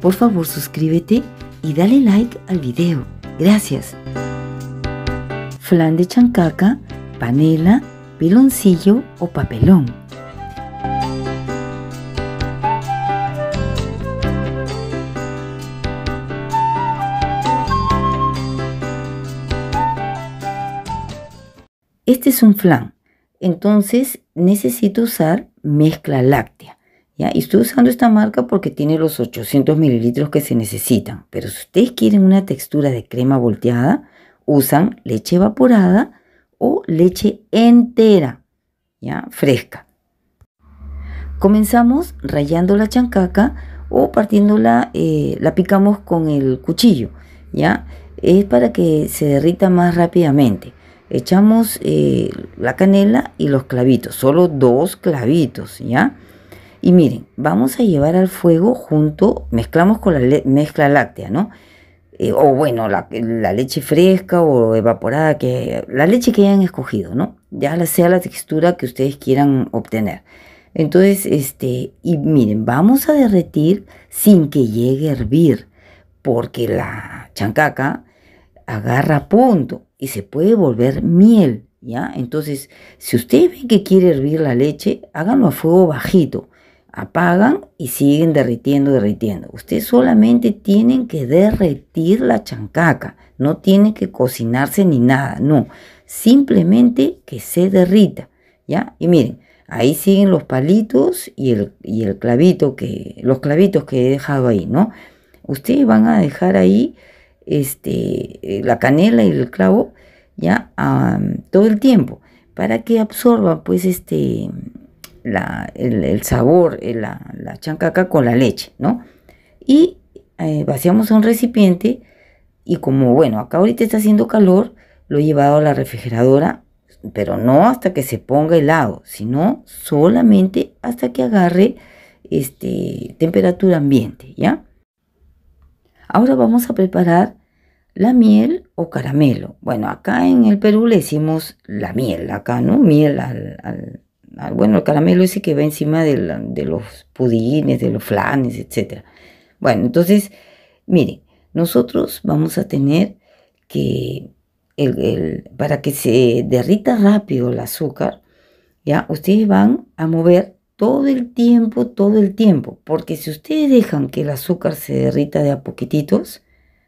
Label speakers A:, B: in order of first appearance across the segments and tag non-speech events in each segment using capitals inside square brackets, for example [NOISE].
A: Por favor suscríbete y dale like al video. Gracias. Flan de chancaca, panela, piloncillo o papelón. Este es un flan, entonces necesito usar mezcla láctea. Y estoy usando esta marca porque tiene los 800 mililitros que se necesitan. Pero si ustedes quieren una textura de crema volteada, usan leche evaporada o leche entera, ¿ya? Fresca. Comenzamos rayando la chancaca o partiéndola, eh, la picamos con el cuchillo, ¿ya? Es para que se derrita más rápidamente. Echamos eh, la canela y los clavitos, solo dos clavitos, ¿ya? Y miren, vamos a llevar al fuego junto, mezclamos con la mezcla láctea, ¿no? Eh, o bueno, la, leche fresca o evaporada, que, la leche que hayan escogido, ¿no? Ya sea la textura que ustedes quieran obtener. Entonces, este, y miren, vamos a derretir sin que llegue a hervir, porque la chancaca agarra punto y se puede volver miel, ¿ya? Entonces, si ustedes ven que quiere hervir la leche, háganlo a fuego bajito apagan y siguen derritiendo, derritiendo. Usted solamente tienen que derretir la chancaca, no tiene que cocinarse ni nada, no. Simplemente que se derrita, ¿ya? Y miren, ahí siguen los palitos y el, y el clavito que, los clavitos que he dejado ahí, ¿no? Ustedes van a dejar ahí este, eh, la canela y el clavo, ¿ya? todo el tiempo, para que absorba, pues, este, el, sabor, eh, la, la, chancaca con la leche, ¿no? Y eh, vaciamos un recipiente y como, bueno, acá ahorita está haciendo calor, lo he llevado a la refrigeradora, pero no hasta que se ponga helado, sino solamente hasta que agarre este, temperatura ambiente, ¿ya? Ahora vamos a preparar la miel o caramelo. Bueno, acá en el Perú le decimos la miel, acá, ¿no? Miel al Ah, bueno, el caramelo ese que va encima de, los pudines, de los flanes, etc. Bueno, entonces, miren, nosotros vamos a tener que, el, para que se derrita rápido el azúcar, ya, ustedes van a mover todo el tiempo, todo el tiempo, porque si ustedes dejan que el azúcar se derrita de a poquititos,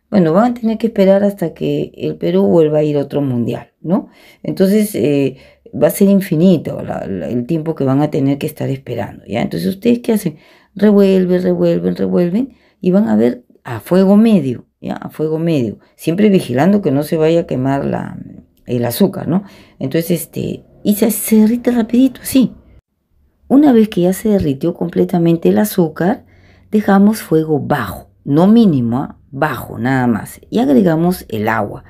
A: bueno, van a tener que esperar hasta que el Perú vuelva a ir a otro mundial, ¿no? Entonces, eh, va a ser infinito el tiempo que van a tener que estar esperando, ¿ya? Entonces, ¿ustedes qué hacen? Revuelven, revuelven, revuelven y van a ver a fuego medio, ¿ya? A fuego medio, siempre vigilando que no se vaya a quemar la, el azúcar, ¿no? Entonces, este, y se, derrite rapidito, Sí. Una vez que ya se derritió completamente el azúcar, dejamos fuego bajo, no mínimo, ¿ah? bajo nada más, y agregamos el agua,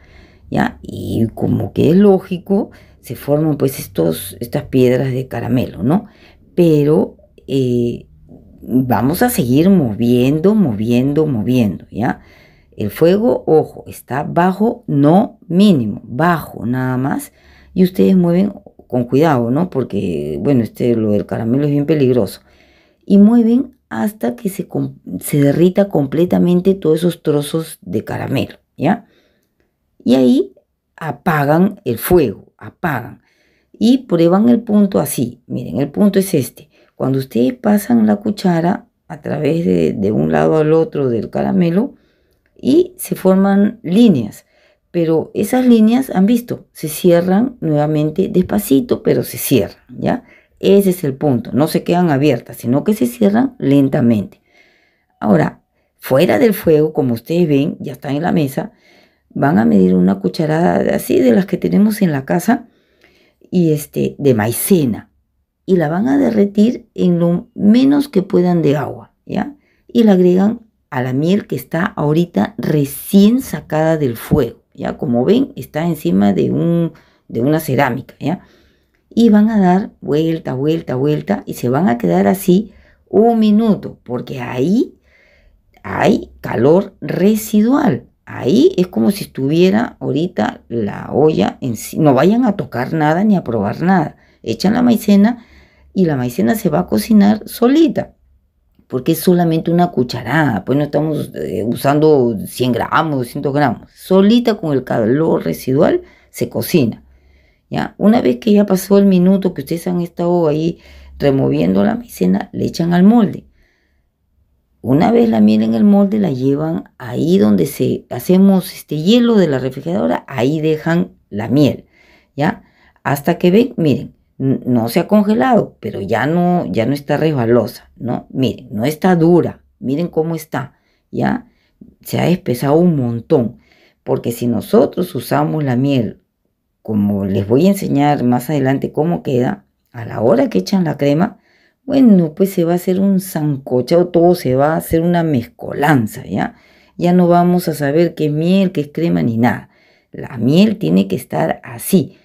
A: ¿ya? Y como que es lógico, se forman pues estos, estas piedras de caramelo, ¿no? Pero eh, vamos a seguir moviendo, moviendo, moviendo, ¿ya? El fuego, ojo, está bajo, no mínimo, bajo nada más. Y ustedes mueven con cuidado, ¿no? Porque, bueno, este, lo del caramelo es bien peligroso. Y mueven hasta que se, se derrita completamente todos esos trozos de caramelo, ¿ya? Y ahí apagan el fuego apagan y prueban el punto así. Miren, el punto es este. Cuando ustedes pasan la cuchara a través de, de un lado al otro del caramelo y se forman líneas. Pero esas líneas, han visto, se cierran nuevamente despacito, pero se cierran, ¿ya? Ese es el punto. No se quedan abiertas, sino que se cierran lentamente. Ahora, fuera del fuego, como ustedes ven, ya está en la mesa, van a medir una cucharada así de las que tenemos en la casa y este de maicena y la van a derretir en lo menos que puedan de agua, ¿ya? Y la agregan a la miel que está ahorita recién sacada del fuego, ¿ya? Como ven, está encima de un de una cerámica, ¿ya? Y van a dar vuelta, vuelta, vuelta y se van a quedar así un minuto, porque ahí hay calor residual. Ahí es como si estuviera ahorita la olla en sí. No vayan a tocar nada ni a probar nada. Echan la maicena y la maicena se va a cocinar solita. Porque es solamente una cucharada. Pues no estamos eh, usando 100 gramos, 200 gramos. Solita con el calor residual se cocina. ¿ya? Una vez que ya pasó el minuto que ustedes han estado ahí removiendo la maicena, le echan al molde. Una vez la miel en el molde la llevan ahí donde se hacemos este hielo de la refrigeradora, ahí dejan la miel, ¿ya? Hasta que ven, miren, no se ha congelado, pero ya no ya no está resbalosa, ¿no? Miren, no está dura. Miren cómo está, ¿ya? Se ha espesado un montón, porque si nosotros usamos la miel, como les voy a enseñar más adelante cómo queda, a la hora que echan la crema, bueno, pues se va a hacer un zancochado, todo se va a hacer una mezcolanza, ¿ya? Ya no vamos a saber qué es miel, qué es crema ni nada. La miel tiene que estar así,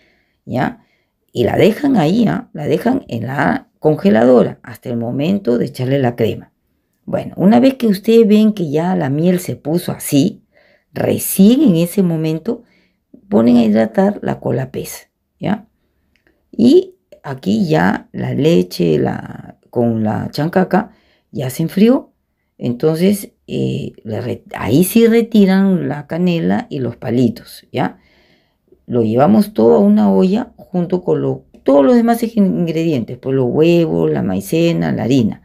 A: ¿ya? Y la dejan ahí, ¿ah? la dejan en la congeladora hasta el momento de echarle la crema. Bueno, una vez que ustedes ven que ya la miel se puso así, recién en ese momento ponen a hidratar la cola pesa. ¿ya? Y aquí ya la leche la, con la chancaca ya se enfrió. Entonces eh, ahí sí retiran la canela y los palitos, ¿ya? Lo llevamos todo a una olla junto con todos los demás ingredientes, pues los huevos, la maicena, la harina.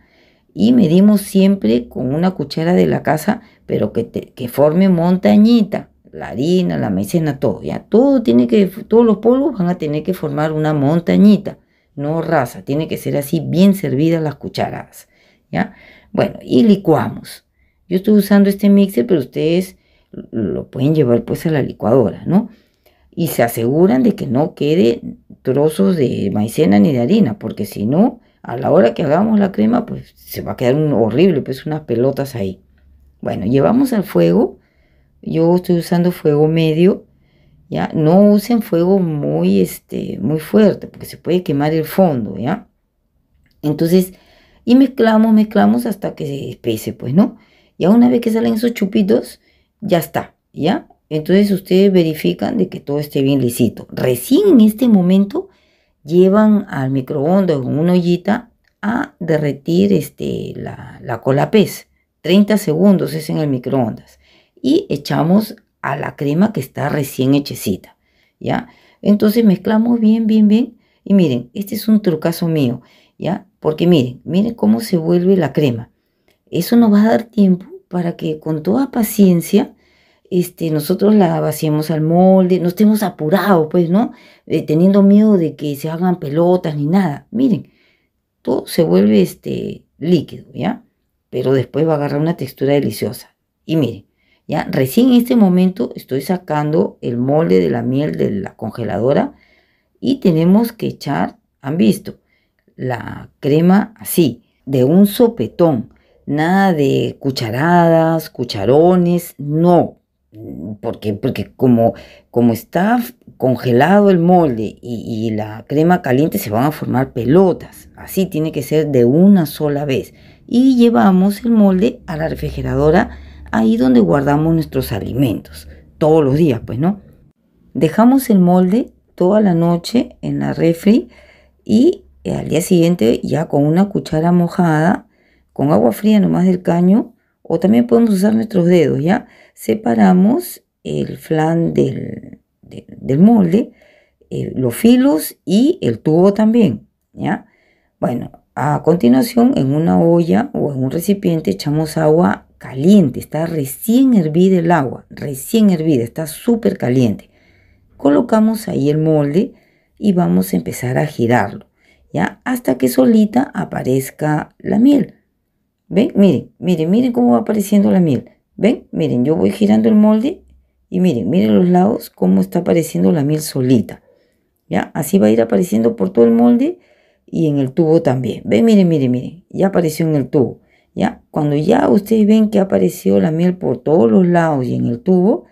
A: Y medimos siempre con una cuchara de la casa, pero que, que forme montañita. La harina, la maicena, todo, ¿ya? Todo tiene que, todos los polvos van a tener que formar una montañita no rasa, tiene que ser así bien servidas las cucharadas, ¿ya? Bueno, y licuamos. Yo estoy usando este mixer, pero ustedes lo pueden llevar pues a la licuadora, ¿no? Y se aseguran de que no quede trozos de maicena ni de harina, porque si no, a la hora que hagamos la crema, pues se va a quedar horrible, pues unas pelotas ahí. Bueno, llevamos al fuego. Yo estoy usando fuego medio ¿ya? No usen fuego muy, este, muy fuerte, porque se puede quemar el fondo, ¿ya? Entonces, y mezclamos, mezclamos hasta que se espese, pues, ¿no? Ya una vez que salen esos chupitos, ya está, ¿ya? Entonces ustedes verifican de que todo esté bien lisito. Recién en este momento llevan al microondas con una ollita a derretir este, la, la cola pez. 30 segundos es en el microondas. Y echamos a la crema que está recién hechecita, ¿ya? Entonces mezclamos bien, bien, bien. Y miren, este es un trucazo mío, ¿ya? Porque miren, miren cómo se vuelve la crema. Eso nos va a dar tiempo para que con toda paciencia este, nosotros la vaciemos al molde, no estemos apurados, pues, ¿no? Eh, teniendo miedo de que se hagan pelotas ni nada. Miren, todo se vuelve este, líquido, ¿ya? Pero después va a agarrar una textura deliciosa. Y miren, Recién en este momento estoy sacando el molde de la miel de la congeladora y tenemos que echar, han visto, la crema así, de un sopetón, nada de cucharadas, cucharones, no. Porque, porque como, como está congelado el molde y la crema caliente se van a formar pelotas. Así tiene que ser de una sola vez. Y llevamos el molde a la refrigeradora ahí donde guardamos nuestros alimentos, todos los días, pues, ¿no? Dejamos el molde toda la noche en la refri y eh, al día siguiente ya con una cuchara mojada, con agua fría nomás del caño, o también podemos usar nuestros dedos, ¿ya? Separamos el flan del, molde, eh, los filos y el tubo también, ¿ya? Bueno, a continuación en una olla o en un recipiente echamos agua caliente, está recién hervida el agua, recién hervida, está súper caliente. Colocamos ahí el molde y vamos a empezar a girarlo, ¿ya? Hasta que solita aparezca la miel. ¿Ven? Miren, miren, miren cómo va apareciendo la miel. ¿Ven? Miren, yo voy girando el molde y miren, miren los lados cómo está apareciendo la miel solita. ¿Ya? Así va a ir apareciendo por todo el molde y en el tubo también. ¿Ven? Miren, miren, miren. Ya apareció en el tubo. ¿ya? Cuando ya ustedes ven que ha aparecido la miel por todos los lados y en el tubo,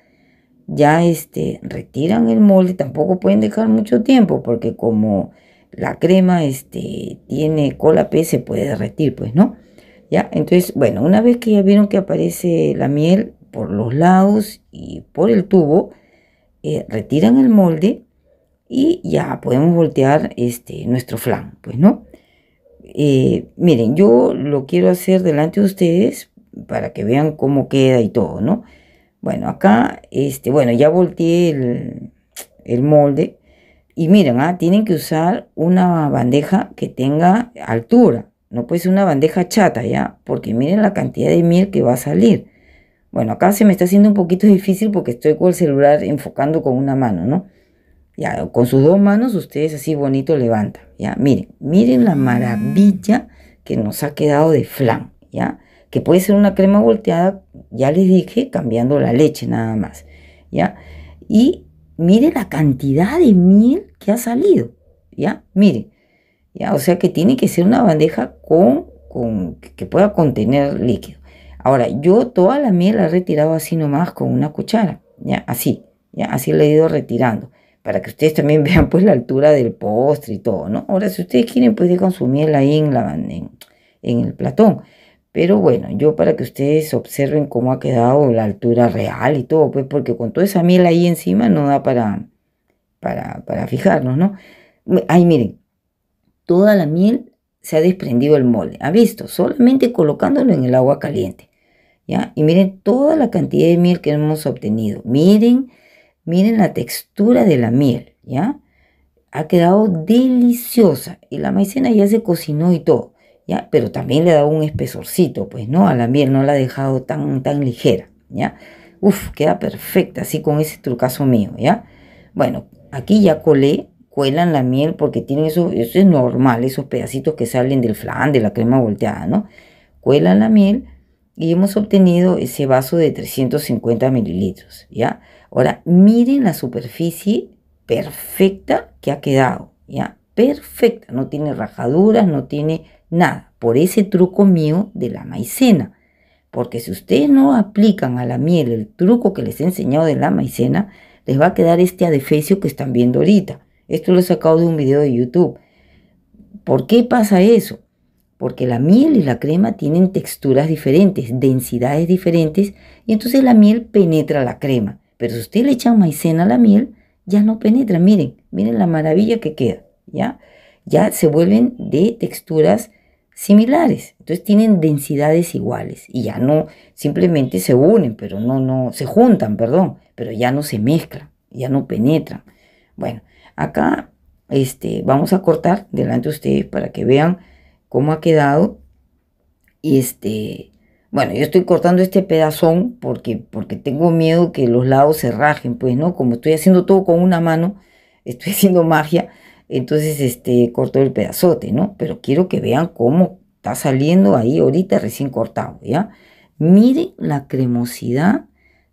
A: ya este, retiran el molde, tampoco pueden dejar mucho tiempo porque como la crema este, tiene cola P se puede derretir, pues, ¿no? Ya, entonces, bueno, una vez que ya vieron que aparece la miel por los lados y por el tubo, eh, retiran el molde y ya podemos voltear este, nuestro flan, pues, ¿no? Eh, miren, yo lo quiero hacer delante de ustedes para que vean cómo queda y todo, ¿no? Bueno, acá, este, bueno, ya volteé el, molde. Y miren, ah, tienen que usar una bandeja que tenga altura. No puede ser una bandeja chata, ¿ya? Porque miren la cantidad de miel que va a salir. Bueno, acá se me está haciendo un poquito difícil porque estoy con el celular enfocando con una mano, ¿no? con sus dos manos ustedes así bonito levantan. Ya, miren, miren la maravilla que nos ha quedado de flan, ¿ya? Que puede ser una crema volteada, ya les dije, cambiando la leche nada más, ¿ya? Y miren la cantidad de miel que ha salido, ¿ya? Miren, ¿ya? O sea que tiene que ser una bandeja con, con que pueda contener líquido. Ahora, yo toda la miel la he retirado así nomás con una cuchara, ¿ya? Así, ¿ya? Así la he ido retirando para que ustedes también [LAUGHS] vean pues la altura del postre y todo, ¿no? Ahora, si ustedes quieren, pues consumirla ahí en, la, en, en el platón. Pero bueno, yo para que ustedes observen cómo ha quedado la altura real y todo, pues porque con toda esa miel ahí encima no da para, para, para fijarnos, ¿no? Ay, miren, toda la miel se ha desprendido el molde. ¿Ha visto? Solamente colocándolo en el agua caliente. ¿Ya? Y miren toda la cantidad de miel que hemos obtenido. Miren Miren la textura de la miel, ¿ya? Ha quedado deliciosa y la maicena ya se cocinó y todo, ¿ya? Pero también le ha dado un espesorcito, pues, ¿no? A la miel no la ha dejado tan, tan ligera, ¿ya? Uf, queda perfecta así con ese trucazo mío, ¿ya? Bueno, aquí ya colé, cuelan la miel porque tienen eso, eso es normal, esos pedacitos que salen del flan, de la crema volteada, ¿no? Cuelan la miel y hemos obtenido ese vaso de 350 mililitros, ¿ya? Ahora, miren la superficie perfecta que ha quedado, ¿ya? Perfecta, no tiene rajaduras, no tiene nada, por ese truco mío de la maicena. Porque si ustedes no aplican a la miel el truco que les he enseñado de la maicena, les va a quedar este adefesio que están viendo ahorita. Esto lo he sacado de un video de YouTube. ¿Por qué pasa eso? porque la miel y la crema tienen texturas diferentes, densidades diferentes, y entonces la miel penetra la crema. Pero si usted le echa maicena a la miel, ya no penetra. Miren, miren la maravilla que queda, ¿ya? Ya se vuelven de texturas similares. Entonces tienen densidades iguales y ya no simplemente se unen, pero no no se juntan, perdón, pero ya no se mezclan, ya no penetran. Bueno, acá este vamos a cortar delante de ustedes para que vean cómo ha quedado. Y este, bueno, yo estoy cortando este pedazón porque, porque tengo miedo que los lados se rajen, pues, ¿no? Como estoy haciendo todo con una mano, [LAUGHS] estoy haciendo magia, entonces este, corto el pedazote, ¿no? Pero quiero que vean cómo está saliendo ahí ahorita recién cortado, ¿ya? Miren la cremosidad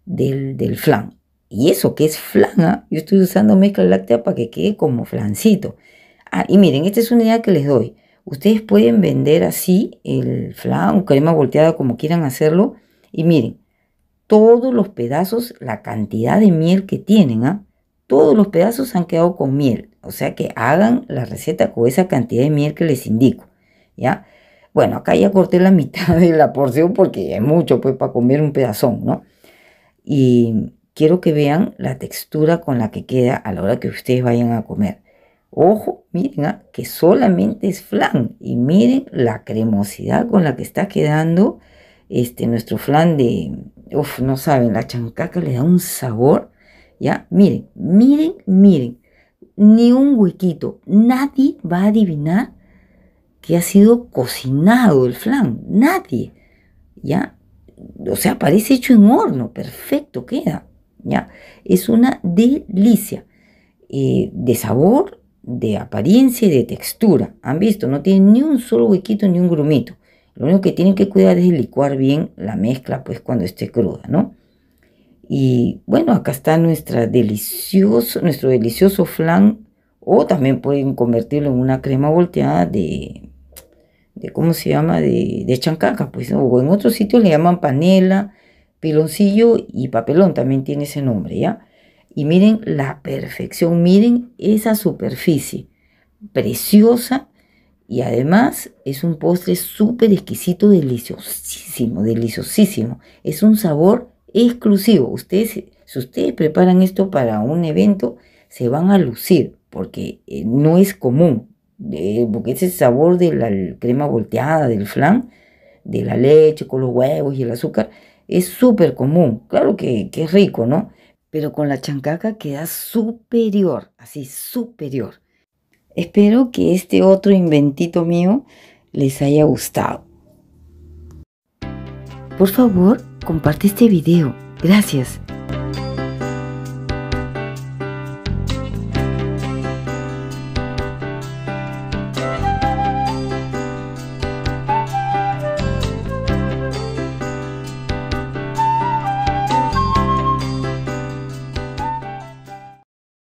A: del, del flan. Y eso que es flan, ¿ah? yo estoy usando mezcla láctea para que quede como flancito. Ah, y miren, esta es una idea que les doy. Ustedes pueden vender así el flan o crema volteada como quieran hacerlo. Y miren, todos los pedazos, la cantidad de miel que tienen, ¿ah? todos los pedazos han quedado con miel. O sea que hagan la receta con esa cantidad de miel que les indico. ¿Ya? Bueno, acá ya corté la [LAUGHS] mitad de la porción porque es mucho pues para comer un pedazón, ¿no? Y quiero que vean la textura con la que queda a la hora que ustedes vayan a comer. Ojo, miren, ¿ah? que solamente es flan. Y miren la cremosidad con la que está quedando este, nuestro flan de... Uf, no saben, la chancaca le da un sabor. Ya, miren, miren, miren. Ni un huequito. Nadie va a adivinar que ha sido cocinado el flan. Nadie. Ya, o sea, parece hecho en horno. Perfecto, queda. Ya, es una delicia. Eh, de sabor de apariencia y de textura. Han visto, no tiene ni un solo huequito ni un grumito. Lo único que tienen que cuidar es licuar bien la mezcla, pues cuando esté cruda, ¿no? Y bueno, acá está nuestra delicioso, nuestro delicioso flan. O también pueden convertirlo en una crema volteada de, de ¿cómo se llama? De, de chancaca, pues. O en otros sitios le llaman panela, piloncillo y papelón, también tiene ese nombre, ¿ya? Y miren la perfección, miren esa superficie preciosa y además es un postre súper exquisito, deliciosísimo, deliciosísimo. Es un sabor exclusivo. Ustedes, si ustedes preparan esto para un evento, se van a lucir porque eh, no es común, eh, porque ese sabor de la crema volteada, del flan, de la leche con los huevos y el azúcar, es súper común. Claro que, que es rico, ¿no? pero con la chancaca queda superior, así superior. Espero que este otro inventito mío les haya gustado. Por favor, comparte este video. Gracias.